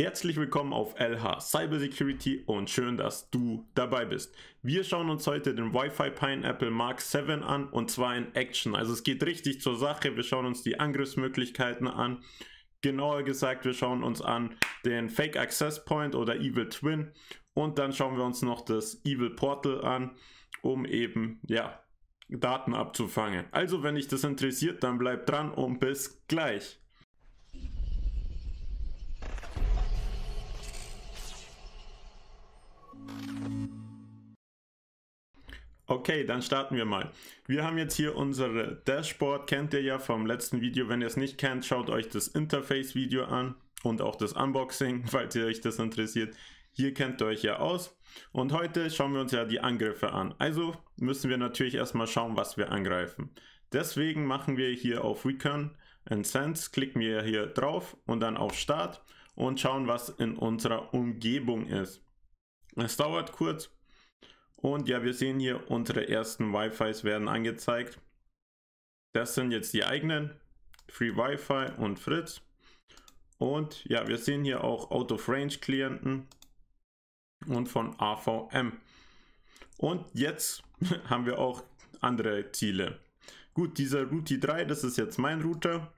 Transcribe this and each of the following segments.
Herzlich willkommen auf LH Cybersecurity und schön, dass du dabei bist. Wir schauen uns heute den Wi-Fi Pineapple Mark 7 an und zwar in Action. Also es geht richtig zur Sache. Wir schauen uns die Angriffsmöglichkeiten an. Genauer gesagt, wir schauen uns an den Fake Access Point oder Evil Twin und dann schauen wir uns noch das Evil Portal an, um eben ja Daten abzufangen. Also wenn dich das interessiert, dann bleib dran und bis gleich. Okay, dann starten wir mal. Wir haben jetzt hier unsere Dashboard, kennt ihr ja vom letzten Video. Wenn ihr es nicht kennt, schaut euch das Interface-Video an und auch das Unboxing, falls ihr euch das interessiert. Hier kennt ihr euch ja aus. Und heute schauen wir uns ja die Angriffe an. Also müssen wir natürlich erstmal schauen, was wir angreifen. Deswegen machen wir hier auf Recon and Sense, klicken wir hier drauf und dann auf Start und schauen, was in unserer Umgebung ist. Es dauert kurz, und ja, wir sehen hier, unsere ersten Wi-Fis werden angezeigt. Das sind jetzt die eigenen, Free Wi-Fi und Fritz. Und ja, wir sehen hier auch Out of Range Klienten und von AVM. Und jetzt haben wir auch andere Ziele. Gut, dieser Routi 3, das ist jetzt mein Router.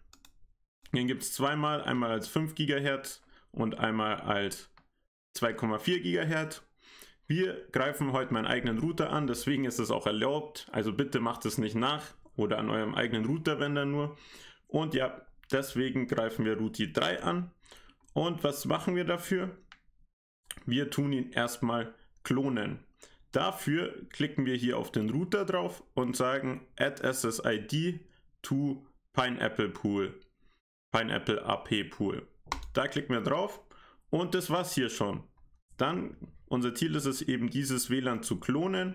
Den gibt es zweimal, einmal als 5 GHz und einmal als 2,4 GHz wir greifen heute meinen eigenen Router an, deswegen ist es auch erlaubt. Also bitte macht es nicht nach oder an eurem eigenen Router, wenn dann nur. Und ja, deswegen greifen wir Routi 3 an. Und was machen wir dafür? Wir tun ihn erstmal klonen. Dafür klicken wir hier auf den Router drauf und sagen add SSID to Pineapple Pool. Pineapple AP Pool. Da klicken wir drauf und das war's hier schon. Dann unser Ziel ist es eben, dieses WLAN zu klonen.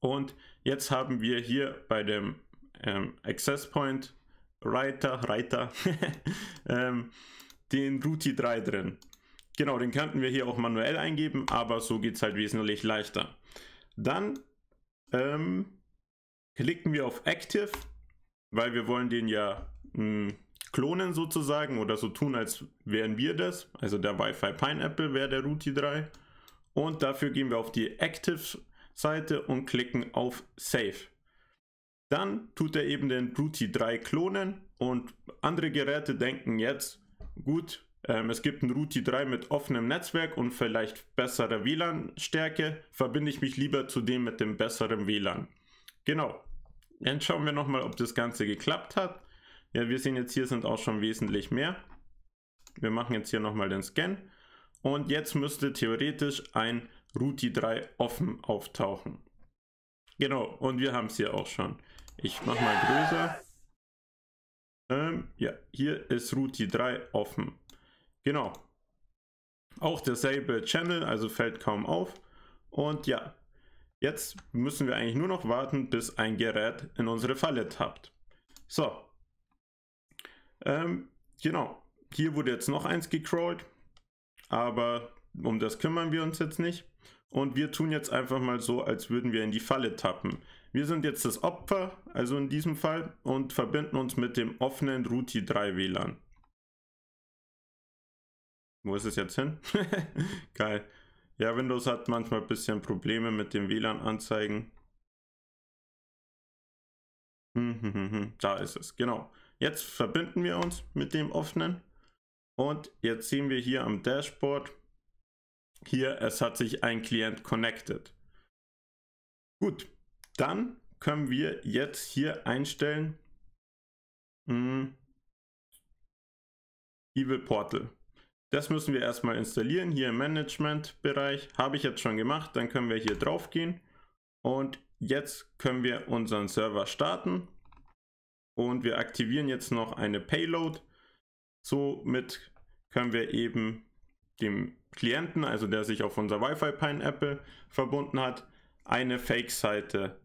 Und jetzt haben wir hier bei dem ähm, Access Point Reiter, Reiter, ähm, den Routi 3 drin. Genau, den könnten wir hier auch manuell eingeben, aber so geht es halt wesentlich leichter. Dann ähm, klicken wir auf Active, weil wir wollen den ja mh, hm, klonen sozusagen oder so tun, als wären wir das. Also der Wi-Fi Pineapple wäre der Routi 3. Und dafür gehen wir auf die Active-Seite und klicken auf Save. Dann tut er eben den Routi 3 klonen und andere Geräte denken jetzt, gut, ähm, es gibt einen Routi 3 mit offenem Netzwerk und vielleicht besserer WLAN-Stärke, verbinde ich mich lieber zu dem mit dem besseren WLAN. Genau. Jetzt schauen wir nochmal, ob das Ganze geklappt hat. Ja, wir sehen jetzt hier sind auch schon wesentlich mehr. Wir machen jetzt hier nochmal den Scan. Und jetzt müsste theoretisch ein Routi 3 offen auftauchen. Genau, und wir haben es hier auch schon. Ich mache mal größer. Ähm, ja, hier ist Routi 3 offen. Genau. Auch derselbe Channel, also fällt kaum auf. Und ja, jetzt müssen wir eigentlich nur noch warten, bis ein Gerät in unsere Falle tappt. So, ähm, genau, hier wurde jetzt noch eins gecrawlt, aber um das kümmern wir uns jetzt nicht. Und wir tun jetzt einfach mal so, als würden wir in die Falle tappen. Wir sind jetzt das Opfer, also in diesem Fall, und verbinden uns mit dem offenen Ruti 3 WLAN. Wo ist es jetzt hin? Geil. Ja, Windows hat manchmal ein bisschen Probleme mit dem WLAN-Anzeigen. Hm, hm, hm, da ist es, genau. Jetzt verbinden wir uns mit dem offenen und jetzt sehen wir hier am Dashboard, hier es hat sich ein Klient connected. Gut, dann können wir jetzt hier einstellen mh, hm, Evil Portal. Das müssen wir erstmal installieren. Hier im Management-Bereich habe ich jetzt schon gemacht. Dann können wir hier drauf gehen und jetzt können wir unseren Server starten. Und wir aktivieren jetzt noch eine Payload. Somit können wir eben dem Klienten, also der sich auf unser Wi-Fi Pineapple verbunden hat, eine Fake-Seite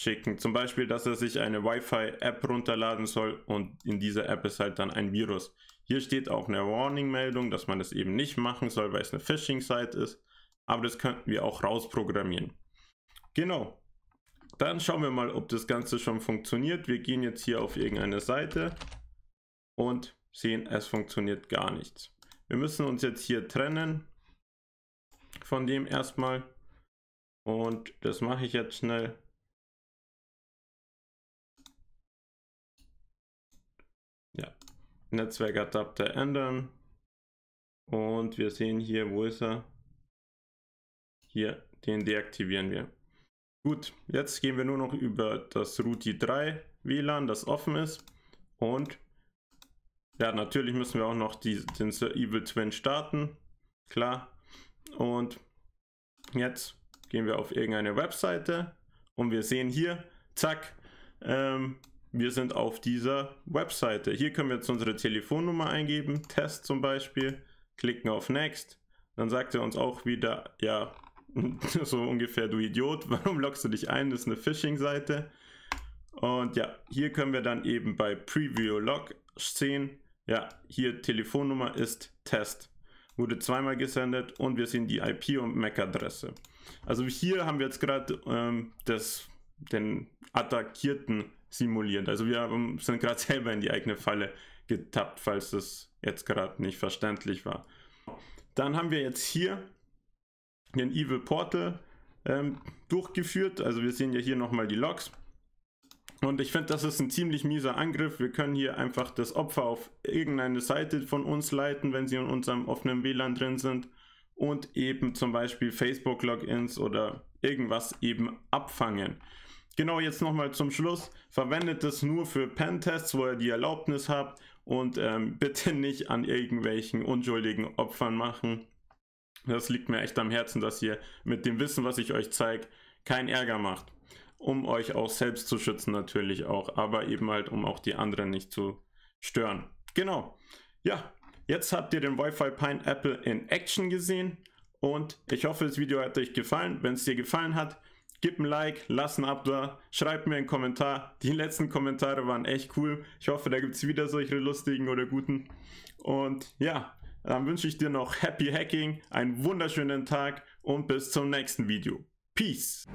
schicken. Zum Beispiel, dass er sich eine Wi-Fi-App runterladen soll und in dieser App ist halt dann ein Virus. Hier steht auch eine Warning-Meldung, dass man das eben nicht machen soll, weil es eine Phishing-Seite ist. Aber das könnten wir auch rausprogrammieren. Genau. Dann schauen wir mal, ob das Ganze schon funktioniert. Wir gehen jetzt hier auf irgendeine Seite und sehen, es funktioniert gar nichts. Wir müssen uns jetzt hier trennen von dem erstmal. Und das mache ich jetzt schnell. Ja, Netzwerkadapter ändern. Und wir sehen hier, wo ist er? Hier, den deaktivieren wir. Gut, jetzt gehen wir nur noch über das Routi 3 WLAN, das offen ist. Und ja, natürlich müssen wir auch noch die, den Sir Evil Twin starten. Klar. Und jetzt gehen wir auf irgendeine Webseite und wir sehen hier, zack, ähm, wir sind auf dieser Webseite. Hier können wir jetzt unsere Telefonnummer eingeben, Test zum Beispiel, klicken auf Next. Dann sagt er uns auch wieder, ja, so ungefähr, du Idiot, warum loggst du dich ein? Das ist eine Phishing-Seite. Und ja, hier können wir dann eben bei Preview Log sehen, ja, hier Telefonnummer ist Test. Wurde zweimal gesendet und wir sehen die IP und MAC-Adresse. Also hier haben wir jetzt gerade ähm, den Attackierten simuliert. Also wir haben, sind gerade selber in die eigene Falle getappt, falls das jetzt gerade nicht verständlich war. Dann haben wir jetzt hier den Evil Portal ähm, durchgeführt. Also wir sehen ja hier nochmal die Logs. Und ich finde, das ist ein ziemlich mieser Angriff. Wir können hier einfach das Opfer auf irgendeine Seite von uns leiten, wenn sie in unserem offenen WLAN drin sind. Und eben zum Beispiel Facebook-Logins oder irgendwas eben abfangen. Genau, jetzt nochmal zum Schluss. Verwendet es nur für Pentests, wo ihr die Erlaubnis habt. Und ähm, bitte nicht an irgendwelchen unschuldigen Opfern machen. Das liegt mir echt am Herzen, dass ihr mit dem Wissen, was ich euch zeige, keinen Ärger macht. Um euch auch selbst zu schützen natürlich auch, aber eben halt, um auch die anderen nicht zu stören. Genau. Ja, jetzt habt ihr den Wi-Fi Pineapple in Action gesehen und ich hoffe, das Video hat euch gefallen. Wenn es dir gefallen hat, gib ein Like, lass ein Abo da, schreib mir einen Kommentar. Die letzten Kommentare waren echt cool. Ich hoffe, da gibt es wieder solche lustigen oder guten. Und ja, dann wünsche ich dir noch Happy Hacking, einen wunderschönen Tag und bis zum nächsten Video. Peace!